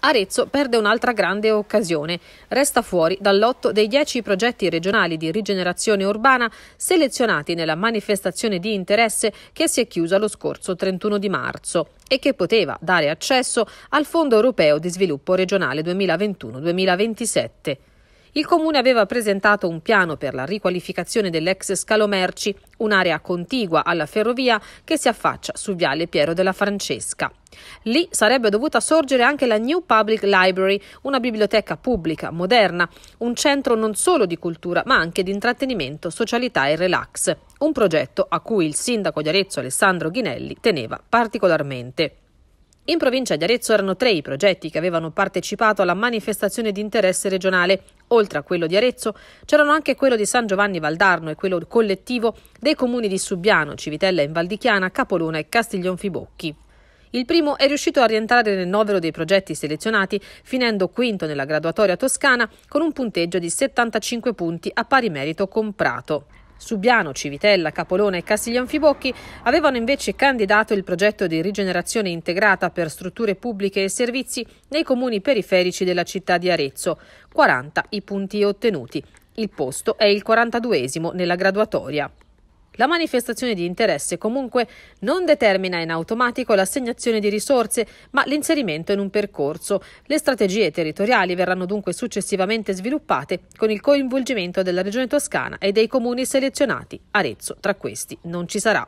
Arezzo perde un'altra grande occasione. Resta fuori dall'otto dei dieci progetti regionali di rigenerazione urbana selezionati nella manifestazione di interesse che si è chiusa lo scorso 31 di marzo e che poteva dare accesso al Fondo europeo di sviluppo regionale 2021-2027. Il comune aveva presentato un piano per la riqualificazione dell'ex scalo merci, un'area contigua alla ferrovia che si affaccia su Viale Piero della Francesca. Lì sarebbe dovuta sorgere anche la New Public Library, una biblioteca pubblica moderna, un centro non solo di cultura ma anche di intrattenimento, socialità e relax, un progetto a cui il sindaco di Arezzo Alessandro Ghinelli teneva particolarmente. In provincia di Arezzo erano tre i progetti che avevano partecipato alla manifestazione di interesse regionale Oltre a quello di Arezzo, c'erano anche quello di San Giovanni Valdarno e quello collettivo dei comuni di Subiano, Civitella in Valdichiana, Capolona e Castiglionfibocchi. Il primo è riuscito a rientrare nel novero dei progetti selezionati, finendo quinto nella graduatoria toscana con un punteggio di 75 punti a pari merito comprato. Subiano, Civitella, Capolone e Castiglionfibocchi avevano invece candidato il progetto di rigenerazione integrata per strutture pubbliche e servizi nei comuni periferici della città di Arezzo, 40 i punti ottenuti. Il posto è il 42esimo nella graduatoria. La manifestazione di interesse comunque non determina in automatico l'assegnazione di risorse, ma l'inserimento in un percorso. Le strategie territoriali verranno dunque successivamente sviluppate con il coinvolgimento della Regione Toscana e dei comuni selezionati. Arezzo tra questi non ci sarà.